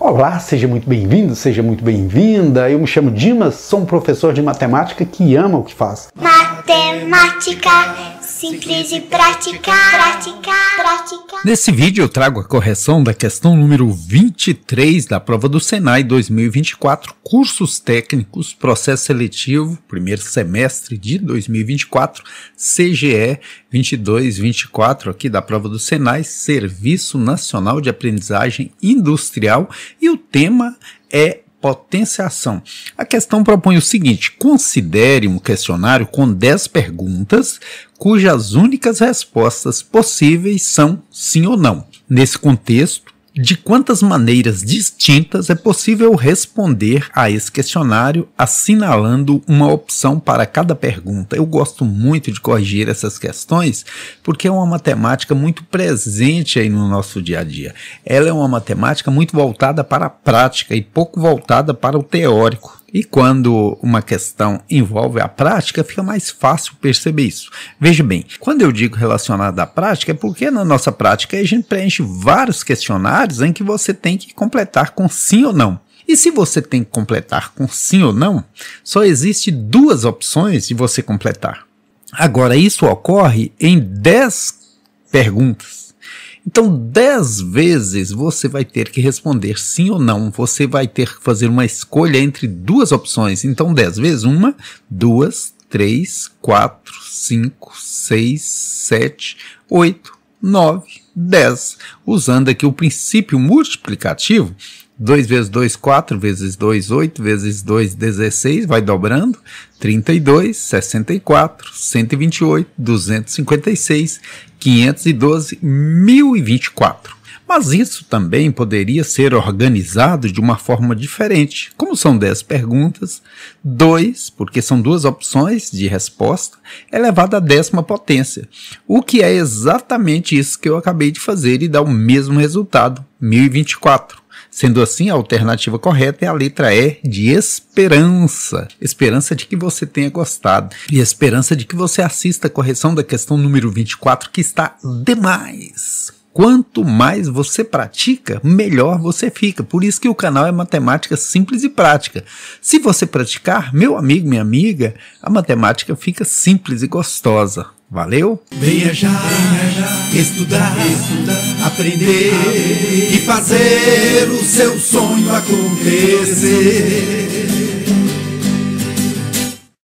Olá, seja muito bem-vindo, seja muito bem-vinda. Eu me chamo Dimas, sou um professor de matemática que ama o que faz. Matemática simples e prática, prática. Nesse vídeo eu trago a correção da questão número 23 da prova do Senai 2024, cursos técnicos, processo seletivo, primeiro semestre de 2024, CGE 2224 aqui da prova do Senai, Serviço Nacional de Aprendizagem Industrial, e o tema é potenciação. A questão propõe o seguinte: considere um questionário com 10 perguntas, cujas únicas respostas possíveis são sim ou não. Nesse contexto, de quantas maneiras distintas é possível responder a esse questionário assinalando uma opção para cada pergunta? Eu gosto muito de corrigir essas questões porque é uma matemática muito presente aí no nosso dia a dia. Ela é uma matemática muito voltada para a prática e pouco voltada para o teórico. E quando uma questão envolve a prática, fica mais fácil perceber isso. Veja bem, quando eu digo relacionado à prática, é porque na nossa prática a gente preenche vários questionários em que você tem que completar com sim ou não. E se você tem que completar com sim ou não, só existe duas opções de você completar. Agora, isso ocorre em 10 perguntas. Então, dez vezes você vai ter que responder sim ou não. Você vai ter que fazer uma escolha entre duas opções. Então, dez vezes uma, duas, três, quatro, cinco, seis, sete, oito, nove, dez. Usando aqui o princípio multiplicativo, 2 vezes 2, 4, vezes 2, 8, vezes 2, 16, vai dobrando, 32, 64, 128, 256, 512, 1024. Mas isso também poderia ser organizado de uma forma diferente. Como são 10 perguntas, 2, porque são duas opções de resposta, elevado é à décima potência. O que é exatamente isso que eu acabei de fazer e dá o mesmo resultado, 1024. Sendo assim, a alternativa correta é a letra E de esperança. Esperança de que você tenha gostado e esperança de que você assista a correção da questão número 24 que está demais. Quanto mais você pratica, melhor você fica. Por isso que o canal é matemática simples e prática. Se você praticar, meu amigo, minha amiga, a matemática fica simples e gostosa. Valeu? já, estudar, estudar aprender e fazer o seu sonho acontecer.